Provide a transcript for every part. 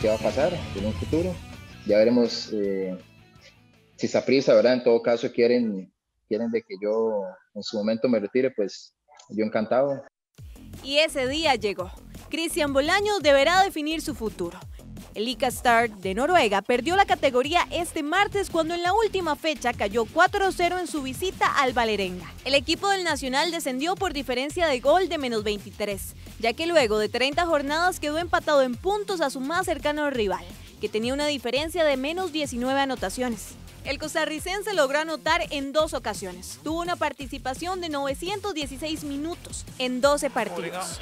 qué va a pasar en un futuro. Ya veremos eh, si Saprisa, ¿verdad? En todo caso, quieren, quieren de que yo en su momento me retire, pues yo encantado. Y ese día llegó. Cristian Bolaño deberá definir su futuro. Ica Star de Noruega perdió la categoría este martes cuando en la última fecha cayó 4-0 en su visita al Valerenga. El equipo del Nacional descendió por diferencia de gol de menos 23, ya que luego de 30 jornadas quedó empatado en puntos a su más cercano rival, que tenía una diferencia de menos 19 anotaciones. El costarricense logró anotar en dos ocasiones. Tuvo una participación de 916 minutos en 12 partidos.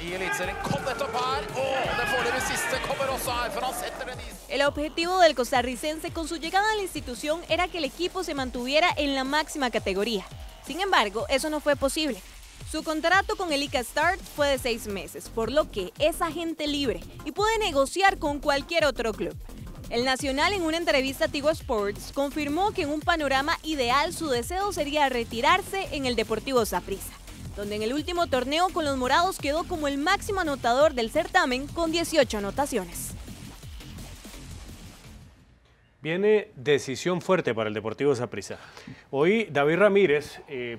El objetivo del costarricense con su llegada a la institución era que el equipo se mantuviera en la máxima categoría. Sin embargo, eso no fue posible. Su contrato con el ICA Start fue de seis meses, por lo que es agente libre y puede negociar con cualquier otro club. El Nacional en una entrevista a Tigo Sports confirmó que en un panorama ideal su deseo sería retirarse en el Deportivo Saprissa, donde en el último torneo con los morados quedó como el máximo anotador del certamen con 18 anotaciones. Viene decisión fuerte para el Deportivo Saprissa. Hoy David Ramírez, eh,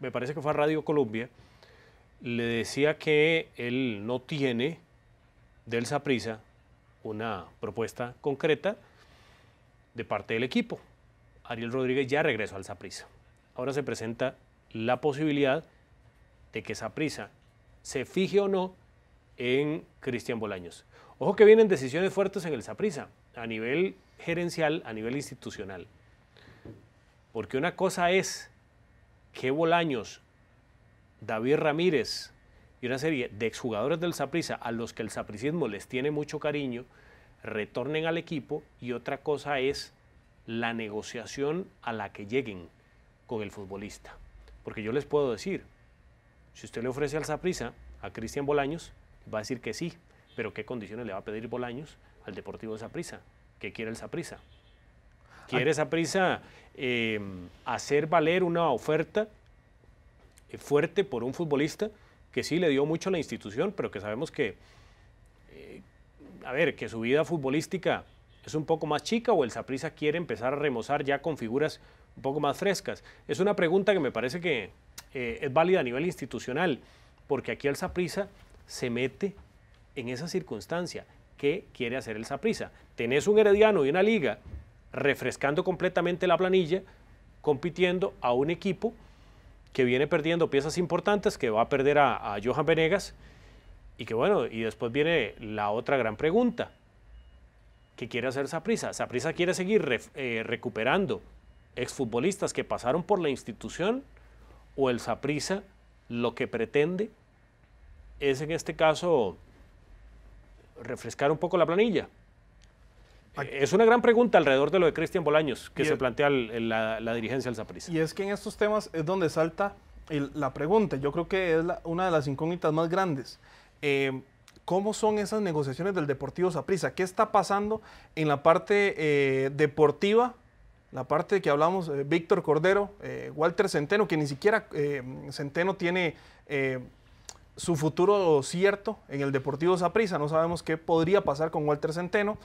me parece que fue a Radio Colombia, le decía que él no tiene del Saprissa una propuesta concreta de parte del equipo. Ariel Rodríguez ya regresó al Saprisa. Ahora se presenta la posibilidad de que Saprisa se fije o no en Cristian Bolaños. Ojo que vienen decisiones fuertes en el Saprisa, a nivel gerencial, a nivel institucional. Porque una cosa es que Bolaños, David Ramírez, y una serie de exjugadores del Saprissa a los que el sapricismo les tiene mucho cariño retornen al equipo y otra cosa es la negociación a la que lleguen con el futbolista. Porque yo les puedo decir, si usted le ofrece al Saprissa a Cristian Bolaños, va a decir que sí, pero ¿qué condiciones le va a pedir Bolaños al Deportivo Saprissa? ¿Qué quiere el Saprissa? ¿Quiere Saprissa eh, hacer valer una oferta eh, fuerte por un futbolista que sí le dio mucho a la institución, pero que sabemos que, eh, a ver, que su vida futbolística es un poco más chica o el Saprisa quiere empezar a remozar ya con figuras un poco más frescas. Es una pregunta que me parece que eh, es válida a nivel institucional, porque aquí el Saprisa se mete en esa circunstancia. ¿Qué quiere hacer el Saprisa? Tenés un Herediano y una liga refrescando completamente la planilla, compitiendo a un equipo que viene perdiendo piezas importantes, que va a perder a, Johan Venegas. Y que bueno, y después viene la otra gran pregunta ¿qué quiere hacer Saprisa. Saprisa quiere seguir eh, recuperando exfutbolistas que pasaron por la institución o el Saprisa lo que pretende es en este caso refrescar un poco la planilla. Eh, es una gran pregunta alrededor de lo de Cristian Bolaños que se e plantea la, dirigencia del Zaprisa. Y es que en estos temas es donde salta la pregunta. Yo creo que es una de las incógnitas más grandes. Eh, ¿Cómo son esas negociaciones del Deportivo Zaprisa? ¿Qué está pasando en la parte eh, deportiva? La parte que hablamos, Víctor Cordero, Walter Centeno, que ni siquiera Centeno tiene su futuro cierto en el Deportivo Zaprisa No sabemos qué podría pasar con Walter Centeno.